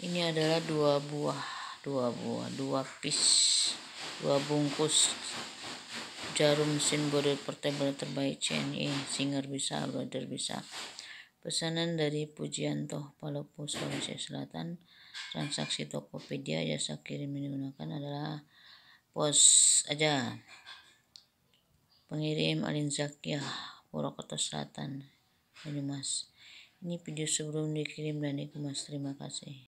ini adalah dua buah dua buah dua pis, dua bungkus jarum mesin border portable terbaik CNI e, Singer bisa Brother bisa pesanan dari Pujianto Palopo Sulawesi Selatan transaksi Tokopedia jasa kirim yang digunakan adalah pos aja pengirim Alin Zakiah Purwokerto Selatan Ini Mas. ini video sebelum dikirim dan dikemas terima kasih